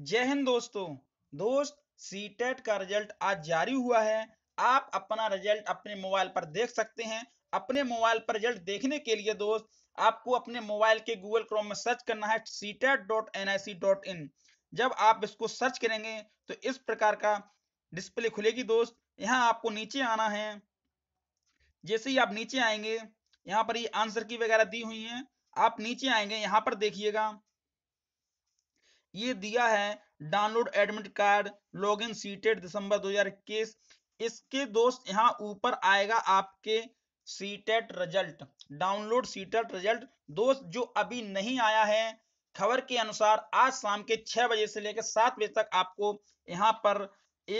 जय हिंद दोस्तों दोस्त सी टेट e का रिजल्ट आज जारी हुआ है आप अपना रिजल्ट अपने मोबाइल पर देख सकते हैं अपने मोबाइल पर रिजल्ट देखने के लिए दोस्त आपको अपने मोबाइल के गूगल क्रोम में सर्च करना है CTET dot N I C dot in जब आप इसको सर्च करेंगे तो इस प्रकार का डिस्प्ले खुलेगी दोस्त यहाँ आपको नीचे आना है जैसे ही आप नीचे आएंगे यहाँ पर ये आंसर की वगैरह दी हुई है आप नीचे आएंगे यहाँ पर देखिएगा ये दिया है download admit card log in CTET दिसंबर 2021 इसके दोस्त यहाँ ऊपर आएगा आपके CTET result download CTET result दोस्त जो अभी नहीं आया है खबर के अनुसार आज शाम के छह बजे से लेकर सात बजे तक आपको यहाँ पर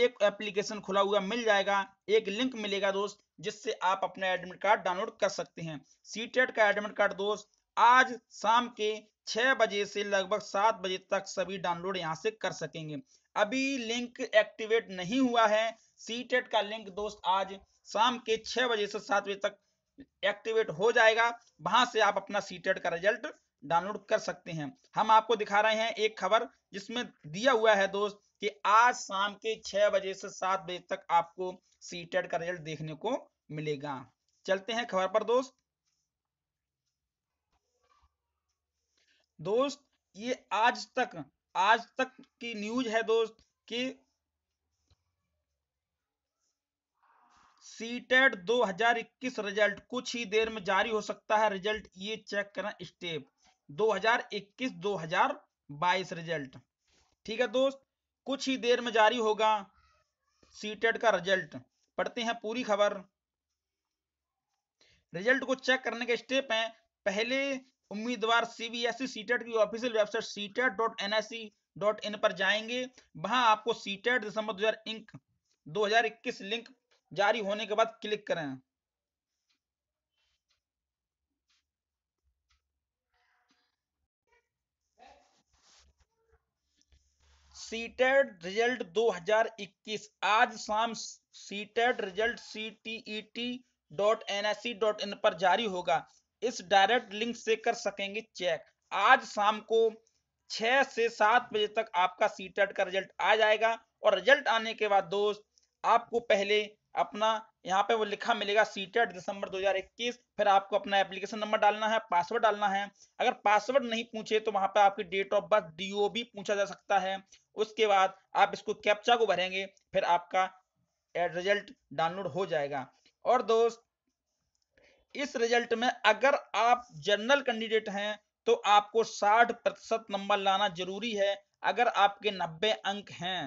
एक एप्लीकेशन खुला हुआ मिल जाएगा एक लिंक मिलेगा दोस्त जिससे आप अपना एडमिट कार्ड डाउनलोड कर सकते हैं सीटेट का एडमिट कार्ड दोस्त आज शाम के छह बजे से लगभग सात बजे तक सभी डाउनलोड यहाँ से कर सकेंगे अभी लिंक एक्टिवेट नहीं हुआ है सीटेट का लिंक दोस्त आज शाम के छह बजे से सात बजे तक एक्टिवेट हो जाएगा वहां से आप अपना सीटेट का रिजल्ट डाउनलोड कर सकते हैं हम आपको दिखा रहे हैं एक खबर जिसमें दिया हुआ है दोस्त कि आज शाम के छह बजे से सात बजे तक आपको सीटेट का रिजल्ट देखने को मिलेगा चलते हैं खबर पर दोस्त दोस्त ये आज तक आज तक की न्यूज है दोस्त कि सीटेड 2021 रिजल्ट कुछ ही देर में जारी हो सकता है रिजल्ट ये चेक करना स्टेप 2021-2022 रिजल्ट ठीक है दोस्त कुछ ही देर में जारी होगा सीटेड का रिजल्ट पढ़ते हैं पूरी खबर रिजल्ट को चेक करने के स्टेप हैं पहले उम्मीदवार सीबीएसई सीटेट e e की official website CTET dot N I C dot in पर जाएंगे वहां आपको सीटेट e दिसंबर दो हजार दो हजार इक्कीस लिंक जारी होने के बाद क्लिक करें सीटेट रिजल्ट 2021 आज शाम CTET result C T E T dot N S C dot in पर जारी होगा इस डायरेक्ट लिंक से कर सकेंगे चेक आज शाम को छह से सात बजे तक आपका सी का रिजल्ट आ जाएगा और रिजल्ट आने के बाद दोस्त आपको पहले अपना यहाँ पे वो लिखा मिलेगा सी दिसंबर 2021 फिर आपको अपना एप्लीकेशन नंबर डालना है पासवर्ड डालना है अगर पासवर्ड नहीं पूछे तो वहां पे आपकी डेट ऑफ बर्थ डीओबी पूछा जा सकता है उसके बाद आप इसको कैप्चा को भरेंगे फिर आपका रिजल्ट डाउनलोड हो जाएगा और दोस्त इस रिजल्ट में अगर आप जनरल कैंडिडेट हैं तो आपको 60 प्रतिशत नंबर लाना जरूरी है अगर आपके 90 अंक हैं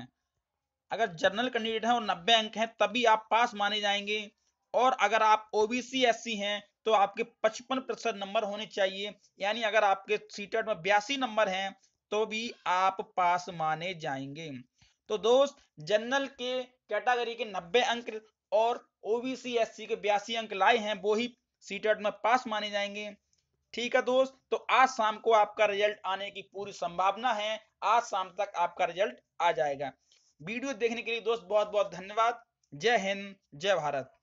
अगर जनरल कैंडिडेट हैं और 90 अंक हैं तभी आप पास माने जाएंगे और अगर आप ओबीसी एससी हैं तो आपके 55 प्रतिशत नंबर होने चाहिए यानी अगर आपके सीटेट में बयासी नंबर हैं तो भी आप पास माने जाएंगे तो दोस्त जनरल के कैटेगरी के 90 अंक और ओबीसी एससी के बयासी अंक लाए हैं वो ही सी टेट में पास माने जाएंगे ठीक है दोस्त तो आज शाम को आपका रिजल्ट आने की पूरी संभावना है आज शाम तक आपका रिजल्ट आ जाएगा वीडियो देखने के लिए दोस्त बहुत बहुत धन्यवाद जय हिंद जय भारत